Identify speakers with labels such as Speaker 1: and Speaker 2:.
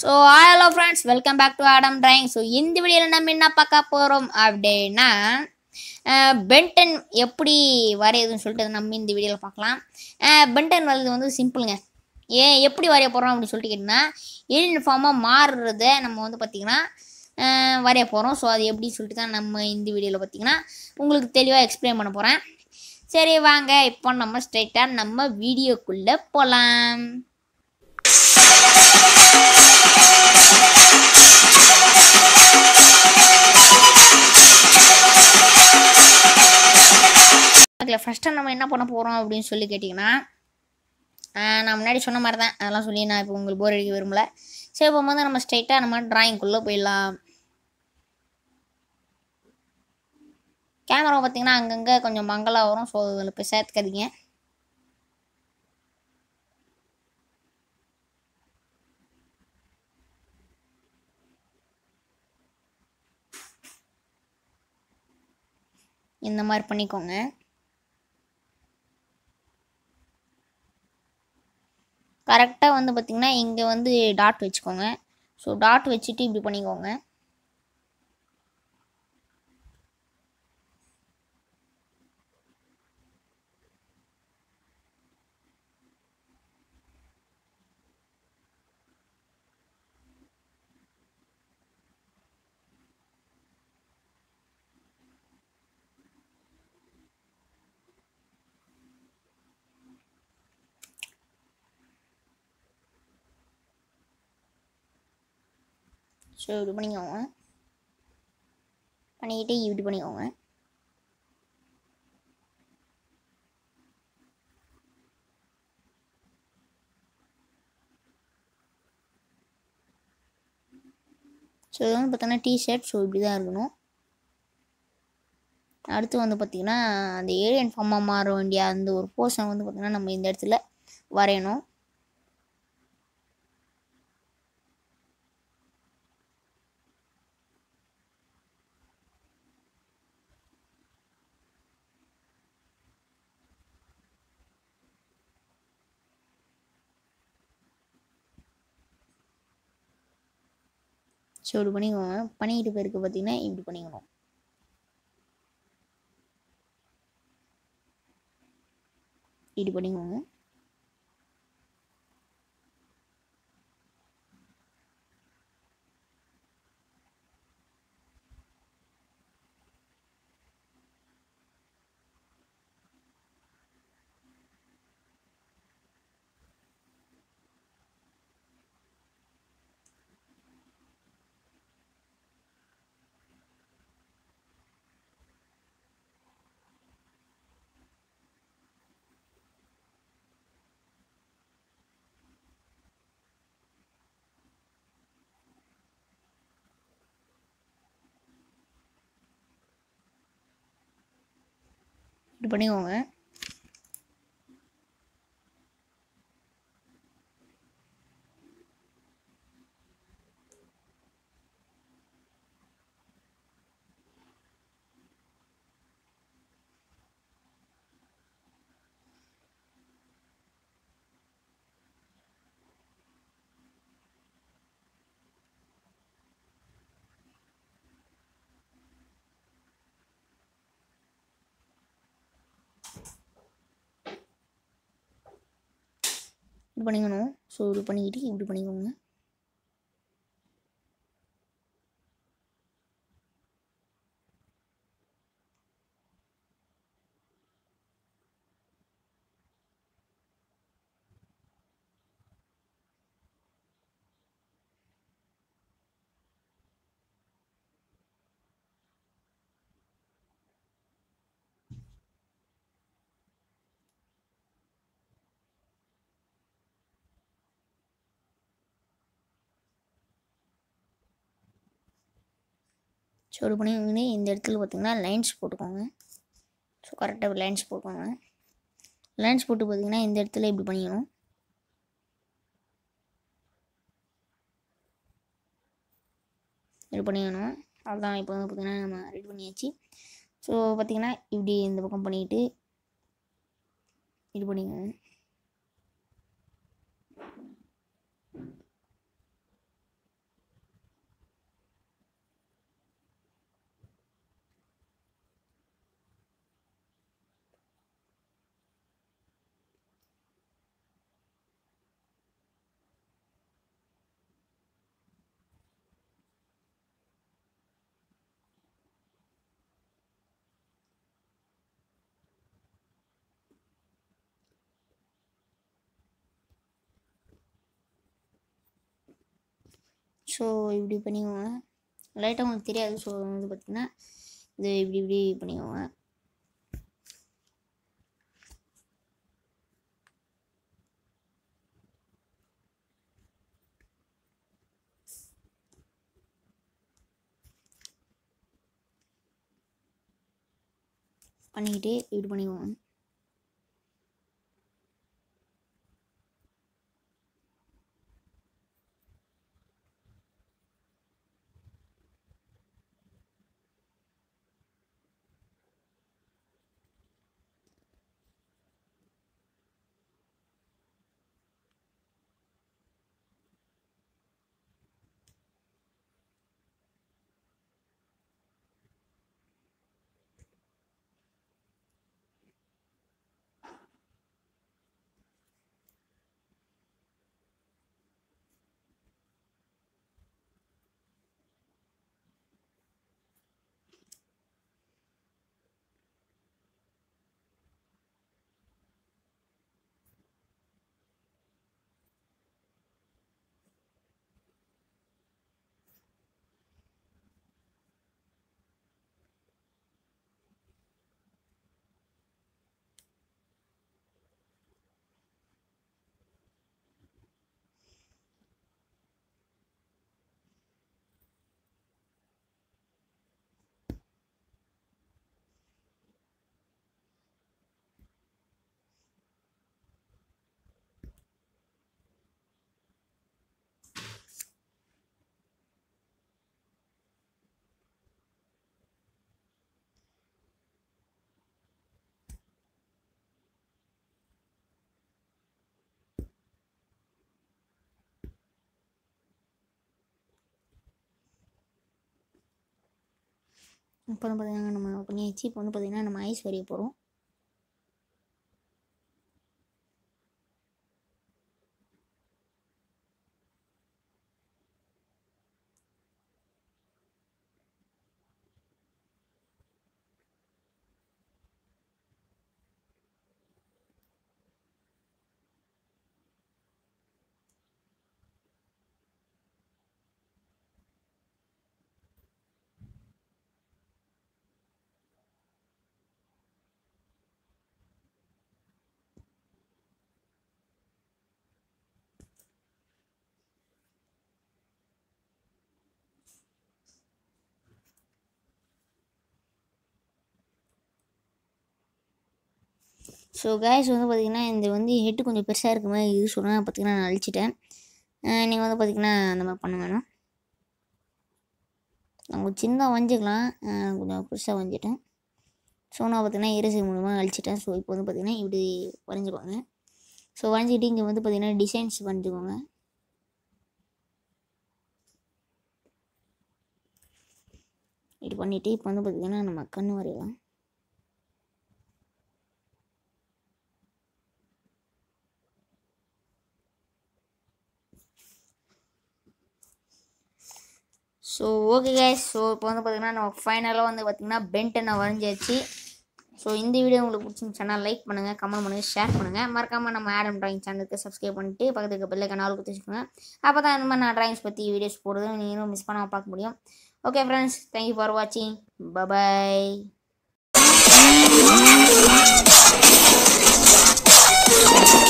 Speaker 1: so hello friends welcome back to Adam drawing so இந்த வீடியோவில் நம்ம என்ன பார்க்க போகிறோம் அப்படின்னா பென்டன் எப்படி வரையுதுன்னு சொல்லிட்டு நம்ம இந்த வீடியோவில் பார்க்கலாம் பென்டன் வரது வந்து சிம்பிளுங்க ஏன் எப்படி வரைய போகிறோம் அப்படின்னு சொல்லிட்டு கேட்டிங்கன்னா யூனிஃபார்மாக மாறுறத நம்ம வந்து பார்த்திங்கன்னா வரைய போகிறோம் ஸோ அது எப்படின்னு சொல்லிட்டு தான் நம்ம இந்த வீடியோவில் பார்த்திங்கன்னா உங்களுக்கு தெளிவாக எக்ஸ்பிளைன் பண்ண போகிறேன் சரி வாங்க இப்போ நம்ம ஸ்ட்ரைட்டாக நம்ம வீடியோக்குள்ளே போகலாம் டாபிக்கில் ஃபஸ்ட்டாக நம்ம என்ன பண்ண போகிறோம் அப்படின்னு சொல்லி கேட்டிங்கன்னா நான் முன்னாடி சொன்ன மாதிரி தான் அதெல்லாம் சொல்லி நான் இப்போ உங்களுக்கு போர் அடிக்க விரும்பலை சரி இப்போ வந்து நம்ம ஸ்ட்ரைட்டாக நம்ம ட்ராயிங்குள்ளே போயிடலாம் கேமரா பார்த்தீங்கன்னா அங்கங்கே கொஞ்சம் மங்களாக வரும் ஸோ அதில் போய் சேர்த்துக்காதீங்க இந்த மாதிரி பண்ணிக்கோங்க கரெக்டாக வந்து பார்த்திங்கன்னா இங்கே வந்து டாட் வச்சுக்கோங்க ஸோ டாட் வச்சுட்டு இப்படி பண்ணிக்கோங்க ஸோ இது பண்ணிக்கோங்க பண்ணிக்கிட்டு இப்படி பண்ணிக்கோங்க ஸோ இது வந்து பார்த்தோன்னா டிஷர்ட் ஸோ இப்படி தான் இருக்கணும் அடுத்து வந்து பார்த்திங்கன்னா அந்த ஏரியன் ஃபார்மாக மாற வேண்டிய அந்த ஒரு போர்ஷன் வந்து பார்த்திங்கன்னா நம்ம இந்த இடத்துல வரையணும் ஸோ இப்படி பண்ணிக்கோங்க பண்ணிக்கிட்டு பேருக்கு பார்த்தீங்கன்னா இப்படி பண்ணிக்கணும் இப்படி பண்ணிக்கோங்க இது பண்ணிக்கோங்க பண்ணிக்கணும் ஸோ இது பண்ணிக்கிட்டு இப்படி பண்ணிக்கோங்க ஸோ சோடு பண்ணி இந்த இடத்துல பார்த்திங்கன்னா லைன்ஸ் போட்டுக்கோங்க ஸோ கரெக்டாக லைன்ஸ் போட்டுக்கோங்க லைன்ஸ் போட்டு பார்த்திங்கன்னா இந்த இடத்துல இப்படி பண்ணிக்கணும் இது பண்ணிக்கணும் அதுதான் இப்போ வந்து பார்த்திங்கன்னா நம்ம ரெடி பண்ணியாச்சு ஸோ பார்த்திங்கன்னா இப்படி இந்த பக்கம் பண்ணிவிட்டு இது பண்ணிக்கோங்க ஸோ இப்படி பண்ணிக்கோங்க லைட்டாக உங்களுக்கு தெரியாது ஸோ வந்து பார்த்திங்கன்னா இது இப்படி இப்படி பண்ணிக்கோங்க பண்ணிக்கிட்டு இப்படி பண்ணிக்கோங்க இப்போ வந்து பார்த்திங்கன்னா நம்ம பண்ணியாச்சு இப்போ வந்து பார்த்திங்கன்னா நம்ம ஐஸ்வர்யா போகிறோம் ஸோ கேஸ் வந்து பார்த்திங்கன்னா இந்த வந்து ஹெட்டு கொஞ்சம் பெருசாக இருக்க மாதிரி இது சொன்னால் பார்த்திங்கன்னா நான் அழிச்சிட்டேன் நீங்கள் வந்து பார்த்திங்கன்னா அந்த மாதிரி பண்ண வேணும் கொஞ்சம் சின்னதாக வஞ்சிக்கலாம் கொஞ்சம் பெருசாக வஞ்சிட்டேன் ஸோ நான் பார்த்திங்கன்னா இரசை மூலமாக அழிச்சிட்டேன் ஸோ இப்போ வந்து பார்த்திங்கன்னா இப்படி வரைஞ்சிக்கோங்க ஸோ வரைஞ்சிக்கிட்டு இங்கே வந்து பார்த்திங்கன்னா டிசைன்ஸ் வரைஞ்சிக்கோங்க இது பண்ணிவிட்டு இப்போ வந்து பார்த்திங்கன்னா நம்ம கண் வரையலாம் ஸோ ஓகே கேஸ் ஸோ இப்போ வந்து பார்த்திங்கன்னா நம்ம ஃபைனலாக வந்து பார்த்திங்கன்னா பென்டனை வரைஞ்சாச்சு ஸோ இந்த வீடியோ உங்களுக்கு பிடிச்சிருந்துச்சுன்னா லைக் பண்ணுங்கள் கமெண்ட் பண்ணுங்கள் ஷேர் பண்ணுங்கள் மறக்காமல் நம்ம ஆடம் ட்ராயிங் சேனலுக்கு சப்ஸ்கிரைப் பண்ணிட்டு பக்கத்துக்கு பெல்லை பெல்லைக்கான ஆள் வச்சுக்கோங்க அப்போ தான் இந்த மாதிரி நான் ட்ராயிங்ஸ் பற்றி வீடியோஸ் போடுறது நீங்களும் மிஸ் பண்ணாமல் பார்க்க முடியும் ஓகே ஃப்ரெண்ட்ஸ் தேங்க்யூ ஃபார் வாட்சிங் பபாய்